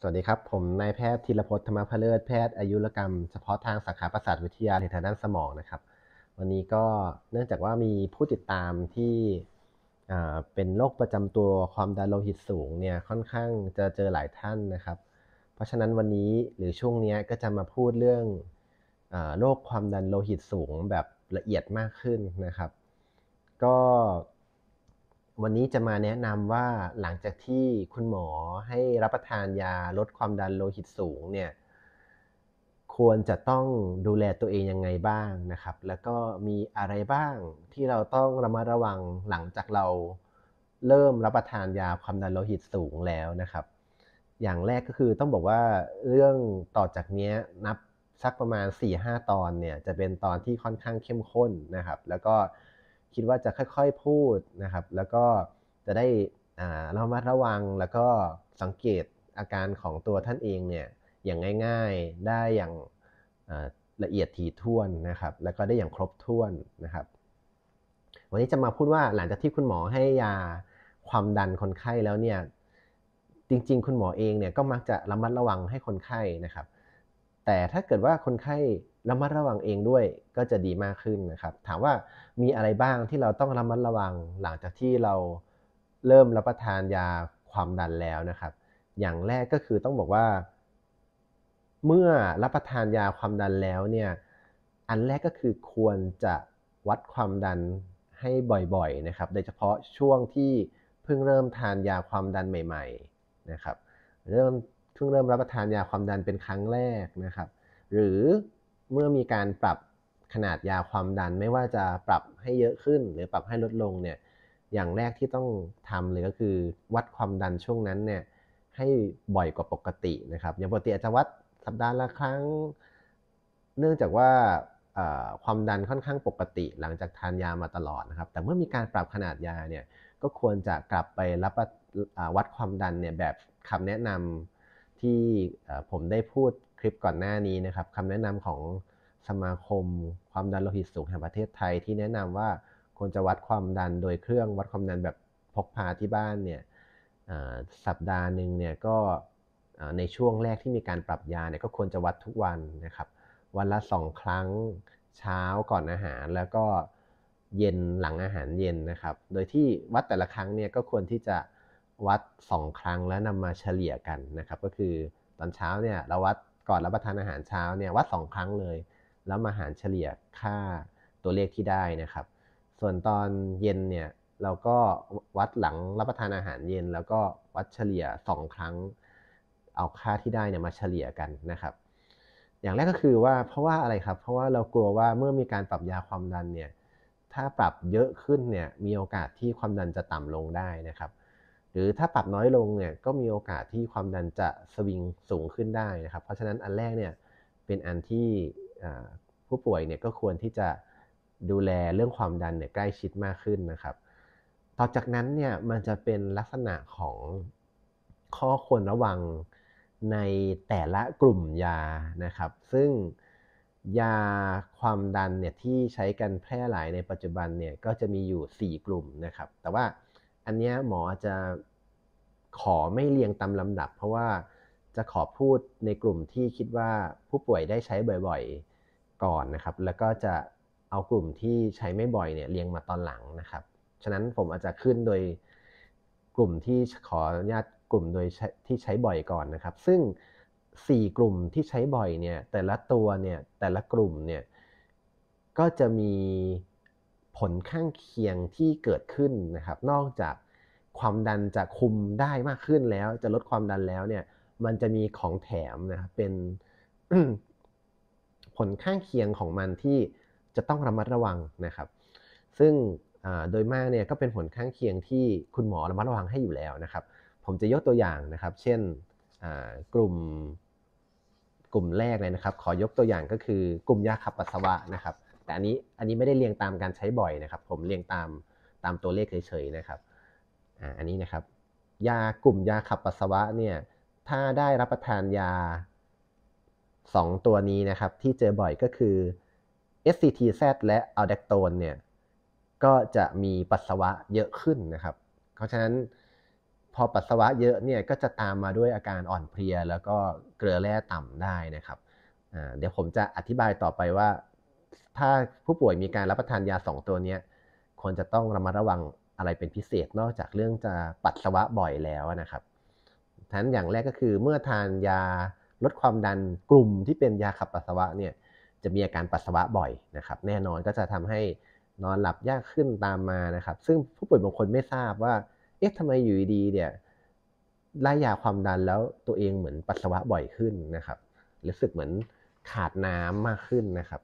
สวัสดีครับผมนายแพทย์ธีรพจน์ธรรมพเลิศแพทย์อายุรกรรมเฉพาะทางสาขาประสาทวิทยาในทางด้านสมองนะครับวันนี้ก็เนื่องจากว่ามีผู้ติดตามที่เป็นโรคประจำตัวความดันโลหิตสูงเนี่ยค่อนข้างจะเจอหลายท่านนะครับ เพราะฉะนั้นวันนี้หรือช่วงนี้ก็จะมาพูดเรื่องโรคความดันโลหิตสูงแบบละเอียดมากขึ้นนะครับก็วันนี้จะมาแนะนำว่าหลังจากที่คุณหมอให้รับประทานยาลดความดันโลหิตสูงเนี่ยควรจะต้องดูแลตัวเองยังไงบ้างนะครับ แล้วก็มีอะไรบ้างที่เราต้องระมัดระวังหลังจากเราเริ่มรับประทานยาความดันโลหิตสูงแล้วนะครับ อย่างแรกก็คือต้องบอกว่าเรื่องต่อจากนี้นับสักประมาณ4-5 ตอนเนี่ยจะเป็นตอนที่ค่อนข้างเข้มข้นนะครับ แล้วก็คิดว่าจะค่อยๆ พูดนะครับ แล้วก็จะได้เรามาระวัง แล้วก็สังเกตอาการของตัวท่านเองเนี่ยอย่างง่าย ๆได้อย่างละเอียดถี่ถ้วนนะครับ แล้วก็ได้อย่างครบถ้วนนะครับ วันนี้จะมาพูดว่าหลังจากที่คุณหมอให้ยาความดันคนไข้แล้วเนี่ยจริงๆ คุณหมอเองเนี่ยก็มักจะระมัดระวังให้คนไข้นะครับ แต่ถ้าเกิดว่าคนไข้ระมัดระวังเองด้วยก็จะดีมากขึ้นนะครับ ถามว่ามีอะไรบ้างที่เราต้องระมัดระวัง หลังจากที่เราเริ่มรับประทานยาความดันแล้วนะครับ อย่างแรกก็คือต้องบอกว่า เมื่อรับประทานยาความดันแล้วเนี่ยอันแรกก็คือควรจะวัดความดันให้บ่อยๆนะครับ โดยเฉพาะช่วงที่เพิ่งเริ่มทานยาความดันใหม่ ๆนะครับเริ่มเพิ่งเริ่มรับประทานยาความดันเป็นครั้งแรกนะครับ หรือเมื่อมีการปรับขนาดยาความดันไม่ว่าจะปรับให้เยอะขึ้น หรือปรับให้ลดลงเนี่ยอย่างแรกที่ต้องทำเลยก็คือวัดความดันช่วงนั้นเนี่ยให้บ่อยกว่าปกตินะครับอย่างปกติอาจจะวัดสัปดาห์ละครั้ง เนื่องจากว่าความดันค่อนข้างปกติ หลังจากทานยามาตลอดนะครับแต่เมื่อมีการปรับขนาดยาเนี่ยก็ควรจะกลับไปรับวัดความดันเนี่ยแบบคำแนะนำที่ผมได้พูดคลิปก่อนหน้านี้นะครับคำแนะนำของสมาคมความดันโลหิตสูงแห่งประเทศไทยที่แนะนำว่าควรจะวัดความดันโดยเครื่องวัดความดันแบบพกพาที่บ้านเนี่ยสัปดาห์หนึ่งเนี่ยก็ในช่วงแรกที่มีการปรับยาเนี่ยก็ควรจะวัดทุกวันนะครับวันละ 2 ครั้งเช้าก่อนอาหารแล้วก็เย็นหลังอาหารเย็นนะครับโดยที่วัดแต่ละครั้งเนี่ยก็ควรที่จะวัด 2 ครั้งแล้วนำมาเฉลี่ยกันนะครับก็คือตอนเช้าเนี่ยเราวัดก่อนรับประทานอาหารเช้าเนี่ยวัด 2 ครั้งเลย แล้วมาหารเฉลี่ยค่าตัวเลขที่ได้นะครับ ส่วนตอนเย็น เนี่ยเราก็วัดหลังรับประทานอาหารเย็นแล้วก็วัดเฉลี่ย 2 ครั้งเอาค่าที่ได้เนี่ยมาเฉลี่ยกันนะครับ อย่างแรกก็คือว่าเพราะว่าอะไรครับ เพราะว่าเรากลัวว่าเมื่อมีการปรับยาความดันเนี่ยถ้าปรับเยอะขึ้นเนี่ยมีโอกาสที่ความดันจะต่ำลงได้นะครับรือถ้าปรับน้อยลงเนี่ยก็มีโอกาสที่ความดันจะสวิงสูงขึ้นได้นะครับ เพราะฉะนั้นอันแรกเนี่ยเป็นอันที่ผู้ป่วยเนี่ยก็ควรที่จะดูแลเรื่องความดันเนี่ยใกล้ชิดมากขึ้นนะครับ ต่อจากนั้นเนี่ยมันจะเป็นลักษณะของข้อควรระวังในแต่ละกลุ่มยานะครับ ซึ่งยาความดันเนี่ยที่ใช้กันแพร่หลายในปัจจุบันเนี่ยก็จะมีอยู่ 4 กลุ่มนะครับ แต่ว่าอันนี้หมอจะขอไม่เรียงตามลำดับ เพราะว่าจะขอพูดในกลุ่มที่คิดว่าผู้ป่วยได้ใช้บ่อยๆก่อนนะครับ แล้วก็จะเอากลุ่มที่ใช้ไม่บ่อยเนี่ยเรียงมาตอนหลังนะครับฉะนั้นผมอาจจะขึ้นโดยกลุ่มที่ขออนุญาตกลุ่มโดยที่ใช้บ่อยก่อนนะครับ ซึ่ง4กลุ่มที่ใช้บ่อยเนี่ยแต่ละตัวเนี่ยแต่ละกลุ่มเนี่ยก็จะมีผลข้างเคียงที่เกิดขึ้นนะครับ นอกจากความดันจะคุมได้มากขึ้นแล้ว จะลดความดันแล้วเนี่ยมันจะมีของแถมนะครับเป็นผลข้างเคียงของมันที่จะต้องระมัดระวังนะครับ ซึ่งโดยมากเนี่ยก็เป็นผลข้างเคียงที่คุณหมอระมัดระวังให้อยู่แล้วนะครับ ผมจะยกตัวอย่างนะครับ เช่นกลุ่มกลุ่มแรกเลยนะครับ ขอยกตัวอย่างก็คือกลุ่มยาขับปัสสาวะนะครับแต่อันนี้อันนี้ไม่ได้เรียงตามการใช้บ่อยนะครับ ผมเรียงตามตามตัวเลขเฉยๆนะครับอ่าอันนี้นะครับยากลุ่มยาขับปัสสาวะเนี่ยถ้าได้รับประทานยา 2 ตัวนี้นะครับที่เจอบ่อยก็คือ SCTZ และอัล e c t โตนเนี่ยก็จะมีปัสสาวะเยอะขึ้นนะครับ เพราะฉะนั้นพอปัสสาวะเยอะเนี่ยก็จะตามมาด้วยอาการอ่อนเพลีย แล้วก็เกลือแร่ต่ำได้นะครับเดี๋ยวผมจะอธิบายต่อไปว่าถ้าผู้ป่วยมีการรับประทานยา 2 ตัวนี้ควรจะต้องระมัดระวังอะไรเป็นพิเศษนอกจากเรื่องจะปัสสาวะบ่อยแล้วนะครับทั้นอย่างแรกก็คือเมื่อทานยาลดความดันกลุ่มที่เป็นยาขับปัสสาวะเนี่ย จะมีอาการปัสสาวะบ่อยนะครับ แน่นอนก็จะทำให้นอนหลับยากขึ้นตามมานะครับ ซึ่งผู้ป่วยบางคนไม่ทราบว่า เอ๊ะทำไมอยู่ดีเนี่ยไล่ยาความดันแล้วตัวเองเหมือนปัสสาวะบ่อยขึ้นนะครับ รู้สึกเหมือนขาดน้ำมากขึ้นนะครับ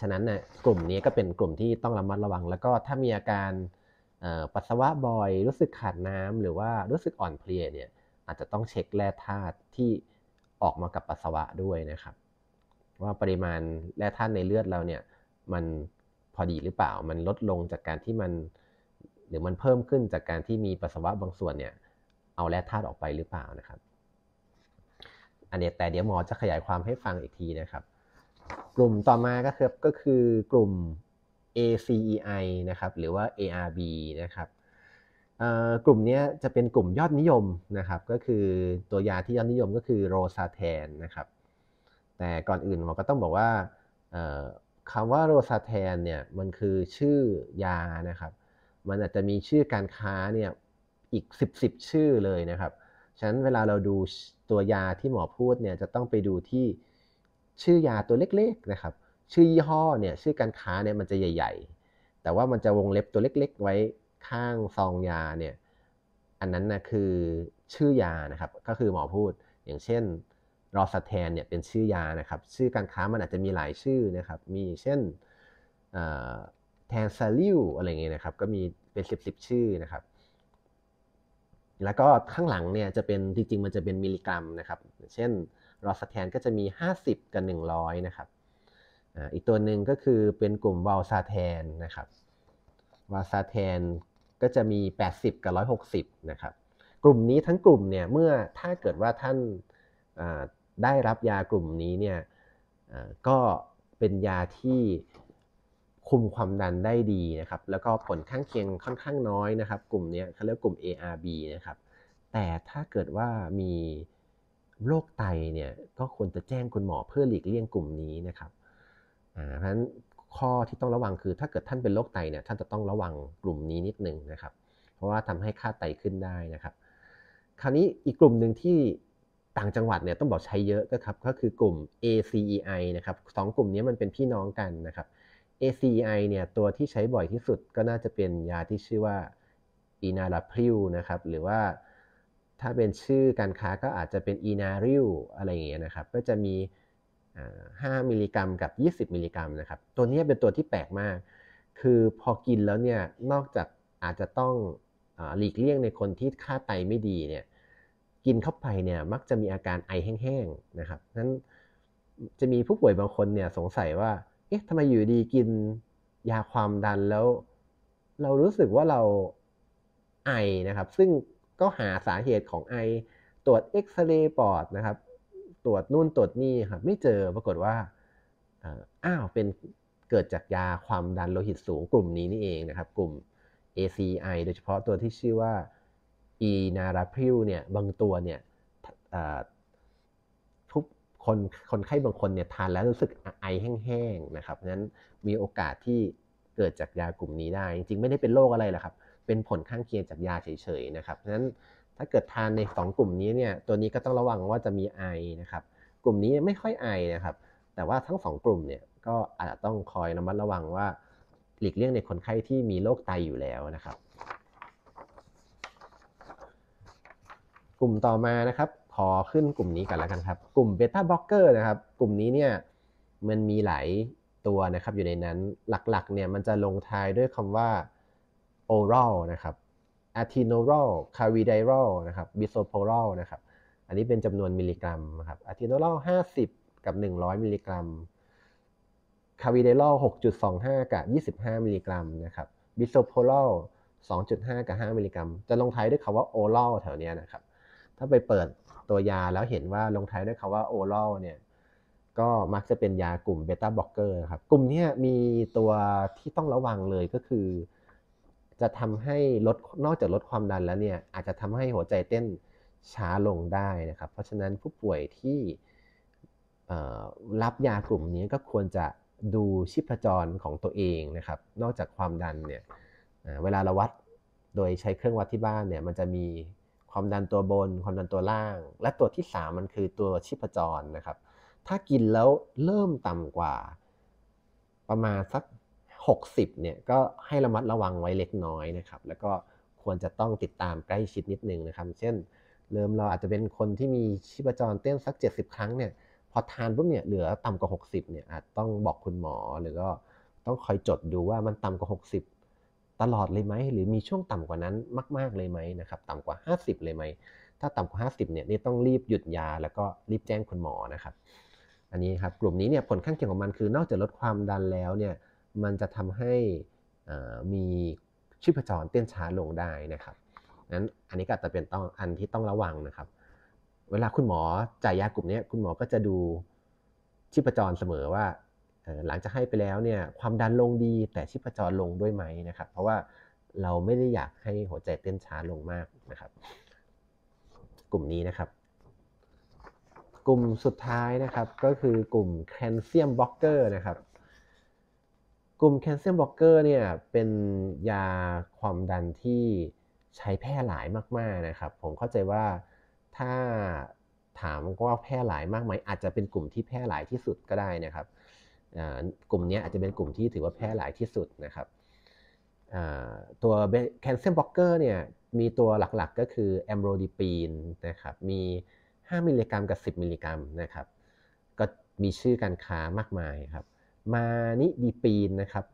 ฉะนั้นนะกลุ่มนี้ก็เป็นกลุ่มที่ต้องระมัดระวัง แล้วก็ถ้ามีอาการปัสสาวะบ่อยรู้สึกขาดน้ำหรือว่ารู้สึกอ่อนเพลียเนี่ยอาจจะต้องเช็คแร่ธาตุที่ออกมากับปัสสาวะด้วยนะครับ ว่าปริมาณแร่ธาตุในเลือดเราเนี่ยมันพอดีหรือเปล่ามันลดลงจากการที่มันหรือมันเพิ่มขึ้นจากการที่มีปัสสาวะบางส่วนเนี่ยเอาแร่ธาตุออกไปหรือเปล่านะครับอันนี้แต่เดี๋ยวหมอจะขยายความให้ฟังอีกทีนะครับกลุ่มต่อมาก็คือก็คือกลุ่ม ACEI นะครับหรือว่า ARB นะครับกลุ่มนี้จะเป็นกลุ่มยอดนิยมนะครับก็คือตัวยาที่ยอดนิยมก็คือโรซาแทนนะครับแต่ก่อนอื่นเราก็ต้องบอกว่าคำว่าโรซาแทนเนี่ยมันคือชื่อยานะครับ มันอาจจะมีชื่อการค้าเนี่ยอีก 10บชื่อเลยนะครับ ฉะนั้นเวลาเราดูตัวยาที่หมอพูดเนี่ยจะต้องไปดูที่ชื่อยาตัวเล็กๆนะครับชื่อยี่ห้อเนี่ยชื่อการค้าเนี่ยมันจะใหญ่ ๆ แต่ว่ามันจะวงเล็บตัวเล็กๆ ไว้ข้างซองยาเนี่ยอันนั้นนะคือชื่อยานะครับก็คือหมอพูดอย่างเช่นรอสแตนเนี่ยเป็นชื่อยานะครับ ชื่อการค้ามันอาจจะมีหลายชื่อนะครับมีเช่นแทนซาลิวอะไรเงี้ยนะครับก็มีเป็นสิบสชื่อนะครับแล้วก็ข้างหลังเนี่ยจะเป็นจริงๆมันจะเป็นมิลลิกรัมนะครับเช่นรอสแกนก็จะมี 50 กับ 100 นะครับ อีกตัวหนึ่งก็คือเป็นกลุ่มวาลซาแทนนะครับ วาลซาแทนก็จะมี 80 กับ 160นะครับ กลุ่มนี้ทั้งกลุ่มเนี่ยเมื่อถ้าเกิดว่าท่านได้รับยากลุ่มนี้เนี่ยก็เป็นยาที่คุมความดันได้ดีนะครับแล้วก็ผลข้างเคียงค่อนข้างน้อยนะครับกลุ่มนี้เขาเรียกกลุ่ม ARB นะครับแต่ถ้าเกิดว่ามีโรคไตเนี่ยก็ควรจะแจ้งคุณหมอเพื่อหลีกเลี่ยงกลุ่มนี้นะครับเพราะฉะนั้นข้อที่ต้องระวังคือถ้าเกิดท่านเป็นโรคไตเนี่ยท่านจะต้องระวังกลุ่มนี้นิดนึงนะครับ เพราะว่าทำให้ค่าไตขึ้นได้นะครับ คราวนี้อีกกลุ่มหนึ่งที่ต่างจังหวัดเนี่ยต้องบอกใช้เยอะก็ครับก็คือกลุ่ม ACEI นะครับสองกลุ่มนี้มันเป็นพี่น้องกันนะครับ ACEI เนี่ยตัวที่ใช้บ่อยที่สุดก็น่าจะเป็นยาที่ชื่อว่า อินาลาพริวนะครับหรือว่าถ้าเป็นชื่อการค้าก็อาจจะเป็นอีนาริวอะไรอย่างเงี้ยนะครับก็จะมี 5มิลลิกรัมกับ 20 มิลลิกรัมนะครับตัวนี้เป็นตัวที่แปลกมาก คือพอกินแล้วเนี่ยนอกจากอาจจะต้องหลีกเลี่ยงในคนที่ค่าไตไม่ดีเนี่ยกินเข้าไปเนี่ยมักจะมีอาการไอแห้งๆนะครับนั้นจะมีผู้ป่วยบางคนเนี่ยสงสัยว่าเอ๊ะทำไมอยู่ดีกินยาความดันแล้วเรารู้สึกว่าเราไอนะครับ ซึ่งก็หาสาเหตุของไอ ตรวจเอ็กซเรย์ปอดนะครับ ตรวจนู่นตรวจนี่ครับไม่เจอปรากฏว่าอ้าว เป็นเกิดจากยาความดันโลหิตสูงกลุ่มนี้นี่เองนะครับ กลุ่ม ACI โดยเฉพาะตัวที่ชื่อว่า e n a r a p พ i l เนี่ยบางตัวเนี่ยทุกคนคนไข้บางคนเนี่ยทานแล้วรู้สึกไอแห้งๆนะครับนั้นมีโอกาสที่เกิดจากยากลุ่มนี้ได้ จริงๆ ไม่ได้เป็นโรคอะไรหรอกครับเป็นผลข้างเคียงจากยาเฉยๆนะครับฉะนั้นถ้าเกิดทานใน 2 กลุ่มนี้เนี่ย ตัวนี้ก็ต้องระวังว่าจะมีไอนะครับ กลุ่มนี้ไม่ค่อยไอนะครับ แต่ว่าทั้ง 2 กลุ่มเนี่ยก็อาจจะต้องคอยระมัดระวังว่าหลีกเลี่ยงในคนไข้ที่มีโรคไตอยู่แล้วนะครับ กลุ่มต่อมานะครับ ขอขึ้นกลุ่มนี้กันแล้วกันครับ กลุ่มเบต้าบล็อกเกอร์นะครับ กลุ่มนี้เนี่ยมันมีหลายตัวนะครับ อยู่ในนั้น หลักๆเนี่ยมันจะลงท้ายด้วยคำว่าโอรัลนะครับอะทีโนรัลคาริไดรัลนะครับบิโซโพรัลนะครับอันนี้เป็นจำนวนมิลลิกรัมนะครับอนร t ลห้าส50 กับ 100 มิลลิกรัมคา r d i ดร6.25 กับ 25 มิลลิกรัมนะครับ b i ลสองจุดห2.5 กับ 5 มิลลิกรัม จะลงท้ายด้วยคำว่าโอรัลแถวนี้นะครับ ถ้าไปเปิดตัวยาแล้วเห็นว่าลงท้ายด้วยคำว่าโอรัลเนี่ยก็มักจะเป็นยากลุ่มเบต้าบล็อกเกอร์ครับกลุ่มนี้มีตัวที่ต้องระวังเลยก็คือจะทำให้ลดนอกจากลดความดันแล้วเนี่ยอาจจะทำให้หัวใจเต้นช้าลงได้นะครับ เพราะฉะนั้นผู้ป่วยที่รับยากลุ่มนี้ก็ควรจะดูชีพจรของตัวเองนะครับนอกจากความดันเนี่ยเวลาเราวัดโดยใช้เครื่องวัดที่บ้านเนี่ยมันจะมีความดันตัวบน ความดันตัวล่าง และตัวที่3มันคือตัวชีพจรนะครับถ้ากินแล้วเริ่มต่ำกว่าประมาณสัก60เนี่ยก็ให้ระมัดระวังไว้เล็กน้อยนะครับ แล้วก็ควรจะต้องติดตามใกล้ชิดนิดนึงนะครับ เช่น เริ่มเราอาจจะเป็นคนที่มีชีพจรเต้นสัก 70 ครั้งเนี่ย พอทานปุ๊บเนี่ยเหลือต่ำกว่า 60เนี่ย อาจต้องบอกคุณหมอ หรือก็ต้องคอยจดดูว่ามันต่ำกว่า 60 ตลอดเลยไหมหรือมีช่วงต่ำกว่านั้นมาก ๆเลยไหมนะครับ ต่ำกว่า 50 เลยไหม ถ้าต่ำกว่า 50เนี่ยนี่ต้องรีบหยุดยา แล้วก็รีบแจ้งคุณหมอนะครับ อันนี้ครับกลุ่มนี้เนี่ยผลข้างเคียงของมันคือนอกจากลดความดันแล้วเนี่ยมันจะทำให้มีชีพจรเต้นช้าลงได้นะครับนั้นอันนี้ก็จะเป็นต้องอันที่ต้องระวังนะครับ เวลาคุณหมอจ่ายยากลุ่มนี้คุณหมอก็จะดูชีพจรเสมอว่าหลังจากให้ไปแล้วเนี่ยความดันลงดีแต่ชีพจรลงด้วยไหมนะครับ เพราะว่าเราไม่ได้อยากให้หัวใจเต้นช้าลงมากนะครับ กลุ่มนี้นะครับ กลุ่มสุดท้ายนะครับก็คือกลุ่มแคลเซียมบล็อกเกอร์นะครับกลุ่มแคนเซียมบล็อกเกอร์เนี่ยเป็นยาความดันที่ใช้แพร่หลายมากๆนะครับ ผมเข้าใจว่าถ้าถามว่าแพร่หลายมากไหมอาจจะเป็นกลุ่มที่แพร่หลายที่สุดก็ได้นะครับกลุ่มนี้อาจจะเป็นกลุ่มที่ถือว่าแพร่หลายที่สุดนะครับตัวแคนเซียมบล็อกเกอร์เนี่ยมีตัวหลักๆก็คือแอมโรดิปีนนะครับมี 5มิลลิกรัมกับ 10มิลลิกรัมนะครับก็มีชื่อการค้ามากมายครับมานิดีปีนนะครับ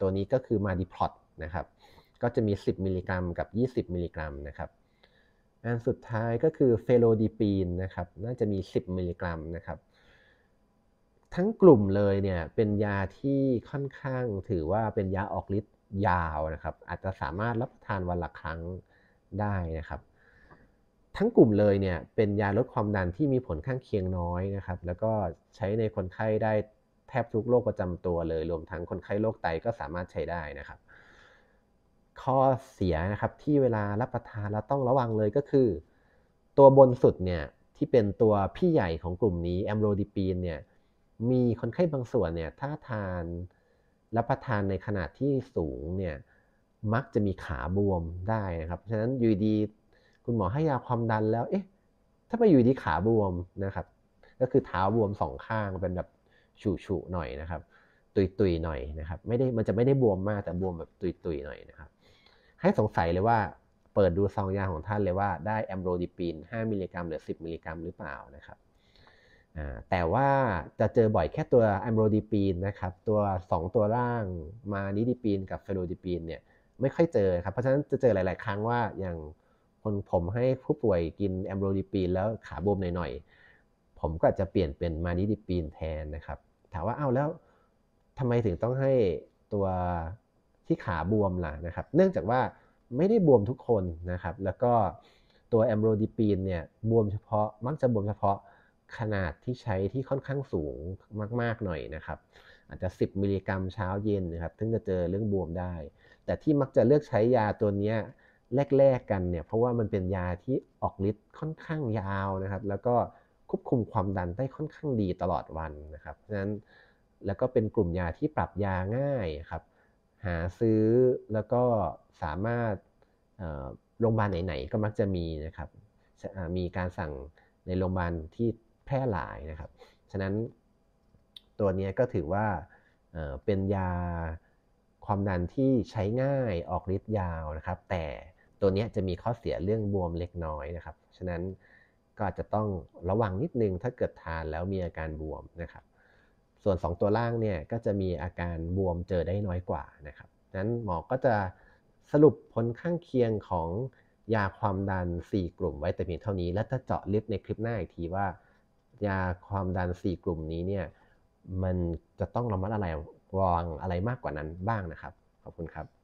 ตัวนี้ก็คือมาดิพลอตนะครับ ก็จะมี 10มิลลิกรัม กับ 20มิลลิกรัมนะครับอันสุดท้ายก็คือเฟโลดีปีนนะครับ น่าจะมี 10มิลลิกรัมนะครับ ทั้งกลุ่มเลยเนี่ยเป็นยาที่ค่อนข้างถือว่าเป็นยาออกฤทธิ์ยาวนะครับ อาจจะสามารถรับทานวันละครั้งได้นะครับ ทั้งกลุ่มเลยเนี่ยเป็นยาลดความดันที่มีผลข้างเคียงน้อยนะครับ แล้วก็ใช้ในคนไข้ได้แทบทุกโรคประจำตัวเลย รวมทั้งคนไข้โรคไตก็สามารถใช้ได้นะครับ ข้อเสียนะครับที่เวลารับประทานเราต้องระวังเลยก็คือ ตัวบนสุดเนี่ยที่เป็นตัวพี่ใหญ่ของกลุ่มนี้แอมโรดิปีนเนี่ยมีคนไข้บางส่วนเนี่ย ถ้าทานรับประทานในขนาดที่สูงเนี่ยมักจะมีขาบวมได้นะครับฉะนั้นอยู่ดี คุณหมอให้ยาความดันแล้วเอ๊ะถ้าไปอยู่ดีขาบวมนะครับ ก็คือเท้าบวมสองข้างเป็นแบบฉุฉุหน่อยนะครับตุยตุยหน่อยนะครับไม่ได้มันจะไม่ได้บวมมากแต่บวมแบบตุยตุยหน่อยนะครับให้สงสัยเลยว่าเปิดดูซองยาของท่านเลยว่าได้แอมโรดิปีน5มิลลิกรัมหรือ 10 มิลลิกรัม หรือเปล่านะครับแต่ว่าจะเจอบ่อยแค่ตัวแอมโรดิปีนนะครับ ตัว 2 ตัวร่างมานิดิปีน กับเฟโรดิปีนเนี่ยไม่ค่อยเจอครับเพราะฉะนั้นจะเจอหลายๆ ครั้งว่าอย่างคนผมให้ผู้ป่วยกินแอมโรดิปีนแล้วขาบวมหน่อยๆผมก็อาจจะเปลี่ยนเป็นมานิดิปีนแทนนะครับ ถามว่าเอ้าแล้วทำไมถึงต้องให้ตัวที่ขาบวมล่ะนะครับ เนื่องจากว่าไม่ได้บวมทุกคนนะครับ แล้วก็ตัวแอมโรดิปีนเนี่ยบวมเฉพาะ มักจะบวมเฉพาะขนาดที่ใช้ที่ค่อนข้างสูงมากๆหน่อยนะครับ อาจจะ 10 มิลลิกรัมเช้าเย็นนะครับ ถึงจะเจอเรื่องบวมได้ แต่ที่มักจะเลือกใช้ยาตัวนี้แรกๆกันเนี่ย เพราะว่ามันเป็นยาที่ออกฤทธิ์ค่อนข้างยาวนะครับ แล้วก็ควบคุมความดันได้ค่อนข้างดีตลอดวันนะครับฉะนั้นแล้วก็เป็นกลุ่มยาที่ปรับยาง่ายครับ หาซื้อแล้วก็สามารถโรงพยาบาลไหนๆ ก็มักจะมีนะครับ มีการสั่งในโรงพยาบาลที่แพร่หลายนะครับ ฉะนั้นตัวนี้ก็ถือว่าเป็นยาความดันที่ใช้ง่ายออกฤทธิ์ยาวนะครับ แต่ตัวนี้จะมีข้อเสียเรื่องบวมเล็กน้อยนะครับ ฉะนั้นก็จจะต้องระวังนิดนึงถ้าเกิดทานแล้วมีอาการบวมนะครับ ส่วน2ตัวล่างเนี่ยก็จะมีอาการบวมเจอได้น้อยกว่านะครับนั้นหมอก็จะสรุปผลข้างเคียงของยาความดัน 4 กลุ่ม ไว้แต่เพียงเท่านี้ และจะเจาะลึกในคลิปหน้าอีกทีว่า ยาความดัน4กลุ่มนี้เนี่ยมันจะต้องระมัดอะไรวางอะไรมากกว่านั้นบ้างนะครับขอบคุณครับ